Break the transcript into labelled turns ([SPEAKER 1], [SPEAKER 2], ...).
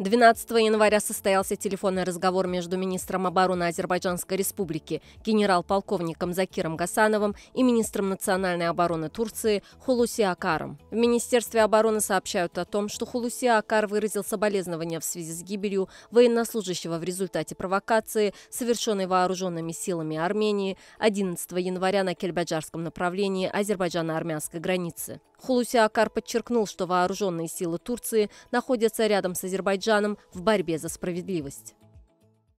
[SPEAKER 1] 12 января состоялся телефонный разговор между министром обороны Азербайджанской республики генерал-полковником Закиром Гасановым и министром национальной обороны Турции Хулуси Акаром. В Министерстве обороны сообщают о том, что Хулуси Акар выразил соболезнования в связи с гибелью военнослужащего в результате провокации, совершенной вооруженными силами Армении 11 января на Кельбаджарском направлении Азербайджана-армянской границы. Хулуси Акар подчеркнул, что вооруженные силы Турции находятся рядом с Азербайджаном в борьбе за справедливость.